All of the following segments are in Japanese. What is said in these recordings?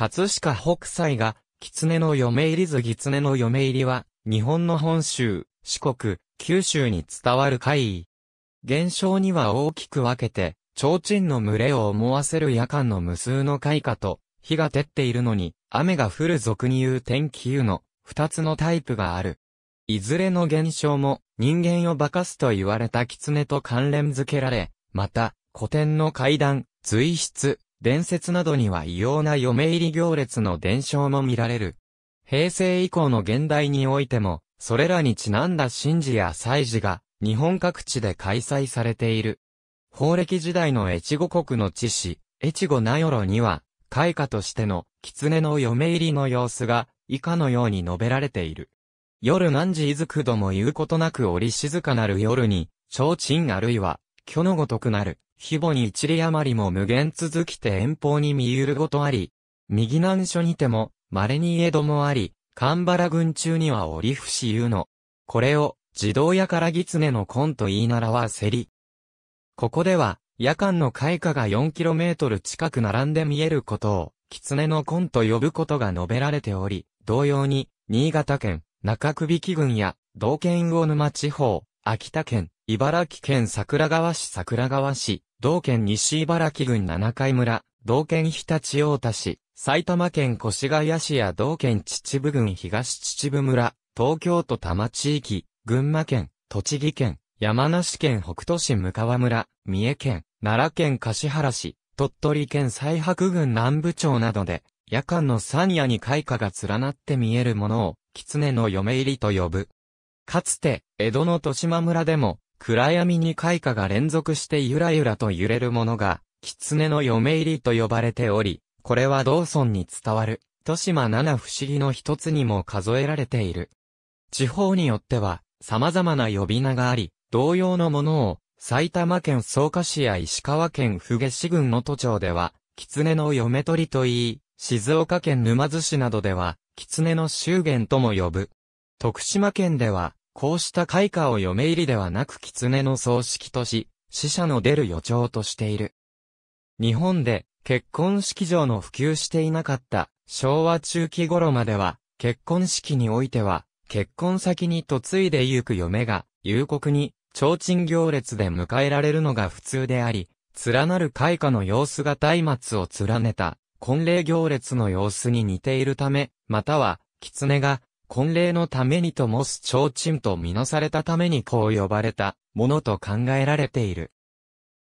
葛飾北斎が、狐の嫁入り図狐の嫁入りは、日本の本州、四国、九州に伝わる怪異。現象には大きく分けて、提灯の群れを思わせる夜間の無数の開花と、火が照っているのに、雨が降る俗に言う天気湯の、二つのタイプがある。いずれの現象も、人間を化かすと言われた狐と関連づけられ、また、古典の階段、随筆、伝説などには異様な嫁入り行列の伝承も見られる。平成以降の現代においても、それらにちなんだ神事や祭事が、日本各地で開催されている。法暦時代の越後国の地市、越後名寄には、開花としての狐の嫁入りの様子が、以下のように述べられている。夜何時いずくども言うことなく折り静かなる夜に、提灯あるいは、虚のごとくなる。日母に一里余りも無限続きて遠方に見ゆるごとあり、右南所にても、稀に江戸もあり、神原群中には折伏言うの。これを、自動やから狐の根と言いならはせり。ここでは、夜間の開花が 4km 近く並んで見えることを、狐の根と呼ぶことが述べられており、同様に、新潟県、中首木郡や、道県魚沼地方、秋田県、茨城県桜川市桜川市、同県西茨城郡七海村、同県日立大田市、埼玉県越谷市や同県秩父郡東秩父村、東京都多摩地域、群馬県、栃木県、山梨県北杜市向川村、三重県、奈良県橿原市、鳥取県西白郡南部町などで、夜間の山夜に開花が連なって見えるものを、狐の嫁入りと呼ぶ。かつて、江戸の豊島村でも、暗闇に開花が連続してゆらゆらと揺れるものが、狐の嫁入りと呼ばれており、これは道村に伝わる、豊島七不思議の一つにも数えられている。地方によっては、様々な呼び名があり、同様のものを、埼玉県草加市や石川県富下市郡の都庁では、狐の嫁取りと言い、静岡県沼津市などでは、狐の祝言とも呼ぶ。徳島県では、こうした開花を嫁入りではなく狐の葬式とし、死者の出る予兆としている。日本で結婚式場の普及していなかった昭和中期頃までは、結婚式においては、結婚先に嫁いでゆく嫁が、夕刻に、提灯行列で迎えられるのが普通であり、連なる開花の様子が松明を連ねた、婚礼行列の様子に似ているため、または、狐が、婚礼のためにともす提灯とみなされたためにこう呼ばれたものと考えられている。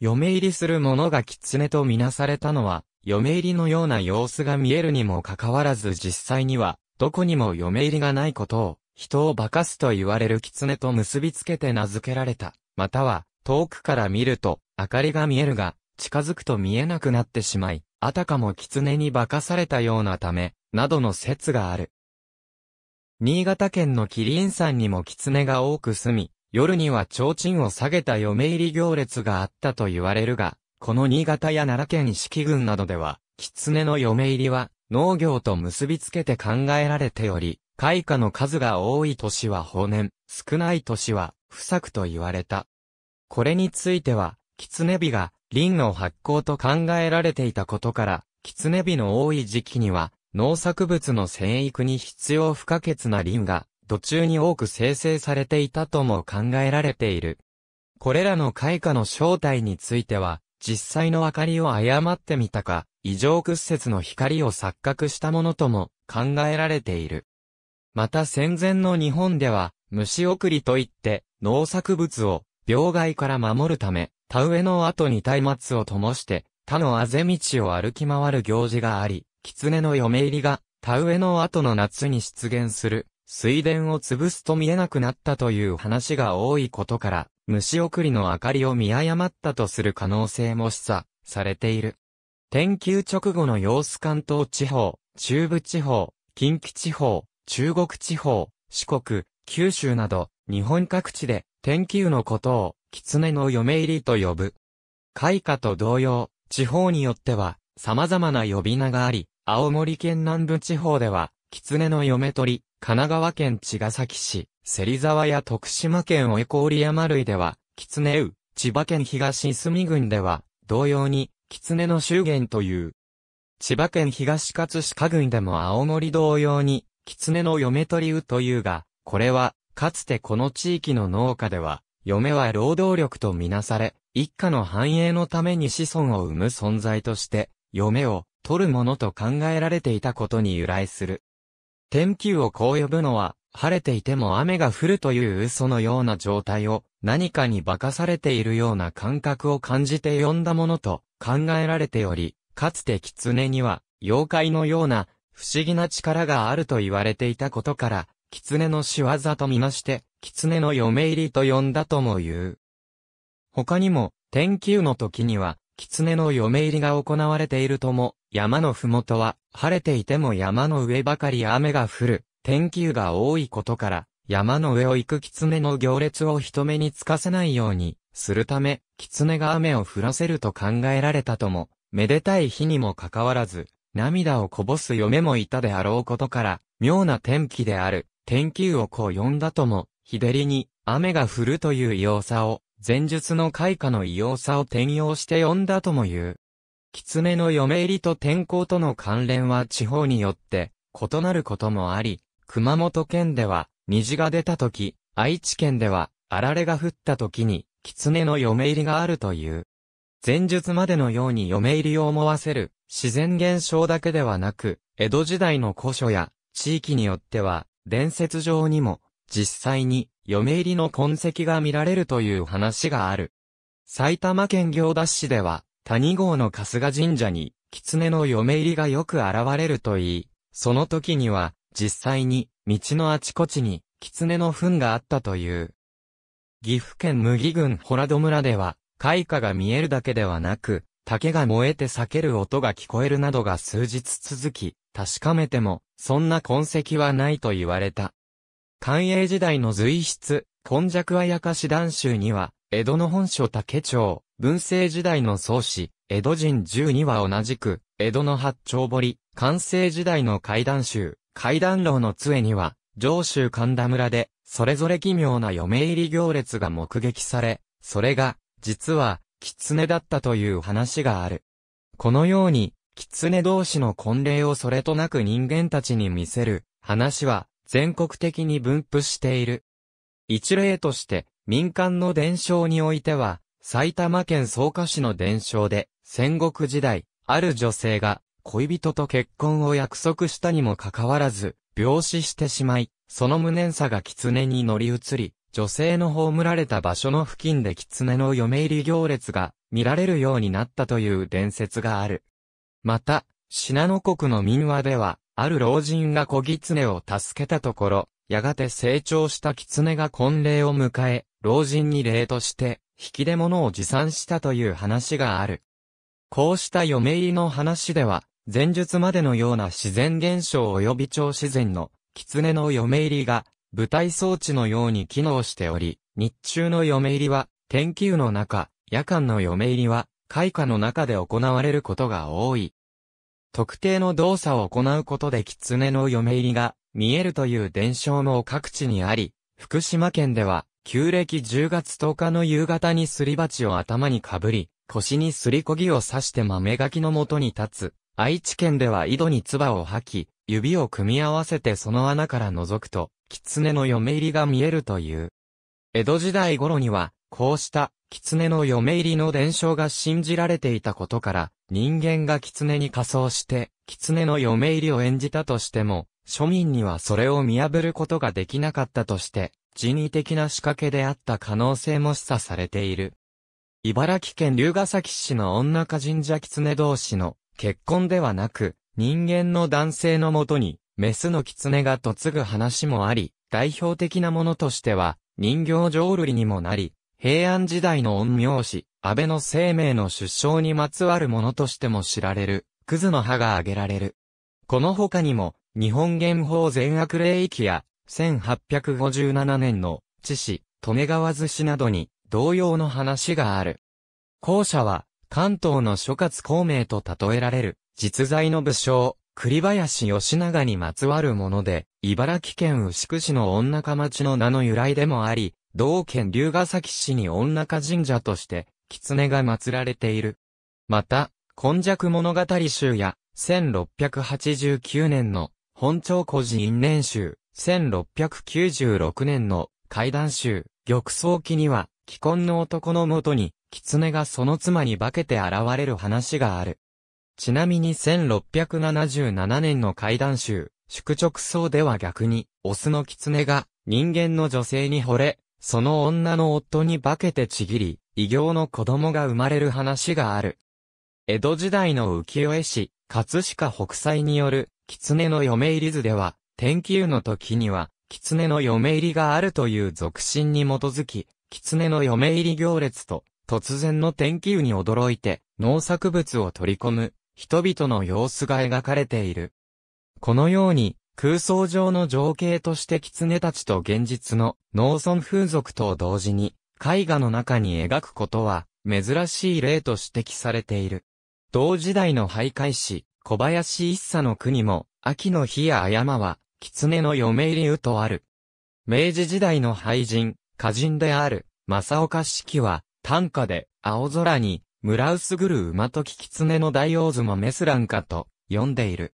嫁入りする者が狐とみなされたのは、嫁入りのような様子が見えるにもかかわらず実際には、どこにも嫁入りがないことを、人を化かすと言われる狐と結びつけて名付けられた。または、遠くから見ると、明かりが見えるが、近づくと見えなくなってしまい、あたかも狐に化かされたようなため、などの説がある。新潟県の麒麟山にも狐が多く住み、夜には提灯を下げた嫁入り行列があったと言われるが、この新潟や奈良県四季郡などでは、狐の嫁入りは農業と結びつけて考えられており、開花の数が多い年は放年、少ない年は不作と言われた。これについては、狐火が林の発酵と考えられていたことから、狐火の多い時期には、農作物の生育に必要不可欠なリンが、途中に多く生成されていたとも考えられている。これらの開花の正体については、実際の明かりを誤ってみたか、異常屈折の光を錯覚したものとも考えられている。また戦前の日本では、虫送りといって、農作物を病害から守るため、田植えの後に松明を灯して、他のあぜ道を歩き回る行事があり、狐の嫁入りが、田植えの後の夏に出現する、水田を潰すと見えなくなったという話が多いことから、虫送りの明かりを見誤ったとする可能性も示唆、されている。天球直後の様子関東地方、中部地方、近畿地方、中国地方、四国、九州など、日本各地で、天球のことを、狐の嫁入りと呼ぶ。開花と同様、地方によっては、様々な呼び名があり、青森県南部地方では、狐の嫁取り、神奈川県茅ヶ崎市、芹沢や徳島県及郡山類では、狐う、千葉県東住郡では、同様に、狐の周元という。千葉県東葛飾郡でも青森同様に、狐の嫁取りうというが、これは、かつてこの地域の農家では、嫁は労働力とみなされ、一家の繁栄のために子孫を生む存在として、嫁を取るものと考えられていたことに由来する。天球をこう呼ぶのは、晴れていても雨が降るという嘘のような状態を何かに化かされているような感覚を感じて呼んだものと考えられており、かつて狐には妖怪のような不思議な力があると言われていたことから、狐の仕業とみなして、狐の嫁入りと呼んだとも言う。他にも、天球の時には、狐の嫁入りが行われているとも、山のふもとは、晴れていても山の上ばかり雨が降る、天気雨が多いことから、山の上を行く狐の行列を人目につかせないように、するため、狐が雨を降らせると考えられたとも、めでたい日にもかかわらず、涙をこぼす嫁もいたであろうことから、妙な天気である、天気をこう呼んだとも、日照りに雨が降るという要さを前述の開花の異様さを転用して呼んだとも言う。狐の嫁入りと天候との関連は地方によって異なることもあり、熊本県では虹が出た時、愛知県ではあられが降った時に狐の嫁入りがあるという。前述までのように嫁入りを思わせる自然現象だけではなく、江戸時代の古書や地域によっては伝説上にも実際に嫁入りの痕跡が見られるという話がある。埼玉県行田市では、谷郷の春日神社に、狐の嫁入りがよく現れるといい、その時には、実際に、道のあちこちに、狐の糞があったという。岐阜県麦郡ホ戸村では、開花が見えるだけではなく、竹が燃えて裂ける音が聞こえるなどが数日続き、確かめても、そんな痕跡はないと言われた。寛永時代の随筆、今弱あやかし団集には、江戸の本書竹町、文政時代の宗師、江戸人十二は同じく、江戸の八丁堀、寛政時代の階段集、階段楼の杖には、上州神田村で、それぞれ奇妙な嫁入り行列が目撃され、それが、実は、狐だったという話がある。このように、狐同士の婚礼をそれとなく人間たちに見せる、話は、全国的に分布している。一例として、民間の伝承においては、埼玉県草加市の伝承で、戦国時代、ある女性が、恋人と結婚を約束したにもかかわらず、病死してしまい、その無念さが狐に乗り移り、女性の葬られた場所の付近で狐の嫁入り行列が見られるようになったという伝説がある。また、信濃国の民話では、ある老人が小狐を助けたところ、やがて成長した狐が婚礼を迎え、老人に礼として、引き出物を持参したという話がある。こうした嫁入りの話では、前述までのような自然現象及び超自然の、狐の嫁入りが、舞台装置のように機能しており、日中の嫁入りは、天気雨の中、夜間の嫁入りは、開花の中で行われることが多い。特定の動作を行うことで狐の嫁入りが見えるという伝承も各地にあり、福島県では、旧暦10月10日の夕方にすり鉢を頭にかぶり、腰にすりこぎを刺して豆垣の元に立つ。愛知県では井戸に唾を吐き、指を組み合わせてその穴から覗くと、狐の嫁入りが見えるという。江戸時代頃には、こうした狐の嫁入りの伝承が信じられていたことから、人間が狐に仮装して、狐の嫁入りを演じたとしても、庶民にはそれを見破ることができなかったとして、人為的な仕掛けであった可能性も示唆されている。茨城県龍ヶ崎市の女家神社狐同士の結婚ではなく、人間の男性のもとに、メスの狐が嫁ぐ話もあり、代表的なものとしては、人形浄瑠璃にもなり、平安時代の陰陽師、安倍の生命の出生にまつわるものとしても知られる、クズの葉が挙げられる。この他にも、日本原法全悪霊域や、1857年の、知事、利根川寿司などに、同様の話がある。後者は、関東の諸葛孔明と例えられる、実在の武将、栗林義長にまつわるもので、茨城県牛久市の女か町の名の由来でもあり、同県龍ヶ崎市に女中神社として、狐が祀られている。また、今弱物語集や、1689年の本朝古寺因年集、1696年の怪談集、玉藻記には、既婚の男のもとに、狐がその妻に化けて現れる話がある。ちなみに1677年の怪談集、宿直草では逆に、オスの狐が人間の女性に惚れ、その女の夫に化けてちぎり、異形の子供が生まれる話がある。江戸時代の浮世絵師、葛飾北斎による、狐の嫁入り図では、天気湯の時には、狐の嫁入りがあるという俗信に基づき、狐の嫁入り行列と、突然の天気湯に驚いて、農作物を取り込む、人々の様子が描かれている。このように、空想上の情景として狐たちと現実の農村風俗と同時に、絵画の中に描くことは、珍しい例と指摘されている。同時代の徘徊師、小林一茶の国も、秋の日や山は、狐の嫁入りうとある。明治時代の俳人、歌人である、正岡四季は、短歌で、青空に、村薄ぐる馬とき狐の大王妻メスランカと、呼んでいる。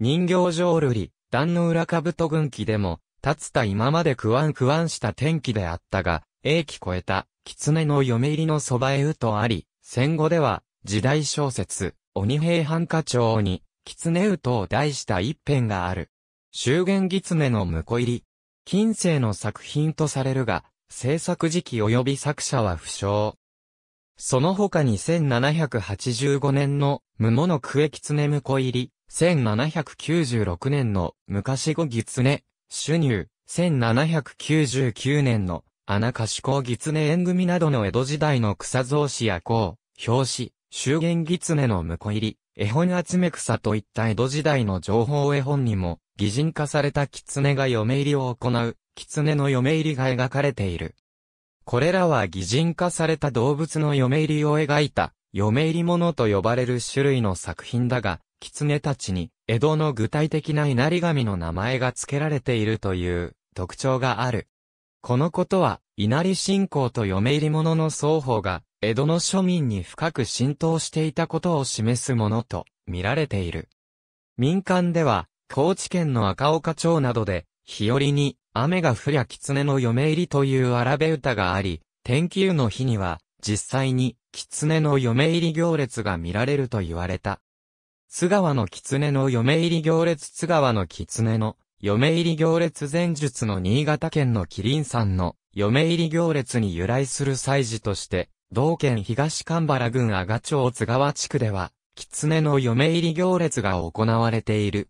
人形浄瑠璃、壇の裏兜軍記でも、立つた今までクワンクワンした天気であったが、英気超えた、狐の嫁入りのそばへうとあり、戦後では、時代小説、鬼平犯科帳に、狐うとを題した一編がある。終言狐の婿入り。近世の作品とされるが、制作時期及び作者は不詳。その他に1785年の、無物のクエ狐婿入り、1796年の昔語狐、主入、1799年の穴貸子狐縁組などの江戸時代の草造紙や甲、表紙、修元狐の婿入り、絵本集め草といった江戸時代の情報絵本にも、擬人化された狐が嫁入りを行う、狐の嫁入りが描かれている。これらは擬人化された動物の嫁入りを描いた、嫁入り物と呼ばれる種類の作品だが、狐たちに、江戸の具体的な稲荷神の名前が付けられているという特徴がある。このことは、稲荷信仰と嫁入り者の双方が、江戸の庶民に深く浸透していたことを示すものと見られている。民間では、高知県の赤岡町などで、日和に、雨が降りゃ狐の嫁入りという荒べ歌があり、天気湯の日には、実際に、狐の嫁入り行列が見られると言われた。津川の狐の嫁入り行列津川の狐の嫁入り行列前述の新潟県の麒麟山の嫁入り行列に由来する祭事として、同県東神原郡阿賀町津川地区では、狐の嫁入り行列が行われている。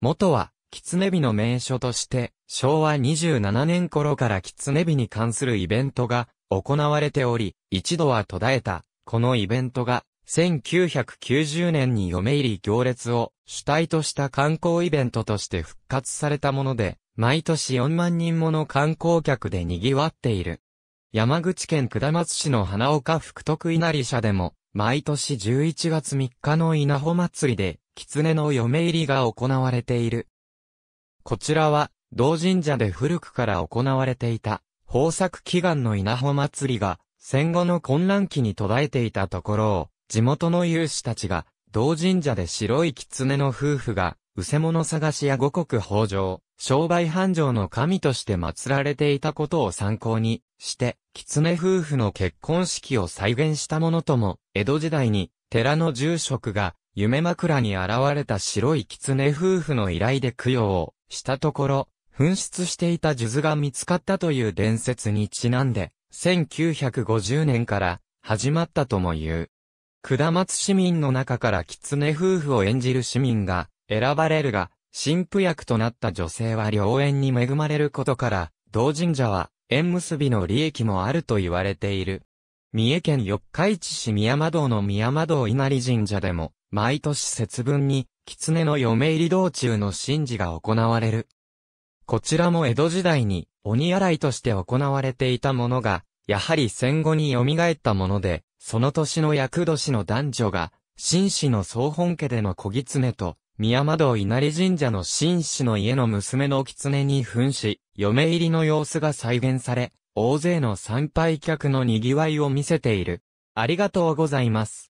元は、狐火の名所として、昭和27年頃から狐火に関するイベントが行われており、一度は途絶えた、このイベントが1990年に嫁入り行列を主体とした観光イベントとして復活されたもので、毎年4万人もの観光客で賑わっている。山口県下松市の花岡福徳稲荷社でも、毎年11月3日の稲穂祭りで、狐の嫁入りが行われている。こちらは、同神社で古くから行われていた、豊作祈願の稲穂祭りが、戦後の混乱期に途絶えていたところを、地元の有志たちが、同神社で白い狐の夫婦が、うせ物探しや五穀豊穣、商売繁盛の神として祀られていたことを参考にして、狐夫婦の結婚式を再現したものとも、江戸時代に、寺の住職が、夢枕に現れた白い狐夫婦の依頼で供養をしたところ、紛失していた数珠が見つかったという伝説にちなんで、1950年から始まったとも言う。下松市民の中から狐夫婦を演じる市民が選ばれるが、神父役となった女性は良縁に恵まれることから、同神社は縁結びの利益もあると言われている。三重県四日市市宮間堂の宮間堂稲荷神社でも、毎年節分に、狐の嫁入り道中の神事が行われる。こちらも江戸時代に、鬼洗いとして行われていたものが、やはり戦後に蘇ったもので、その年の役年の男女が、紳士の総本家での小狐と、宮間稲荷神社の紳士の家の娘の狐に扮し、嫁入りの様子が再現され、大勢の参拝客の賑わいを見せている。ありがとうございます。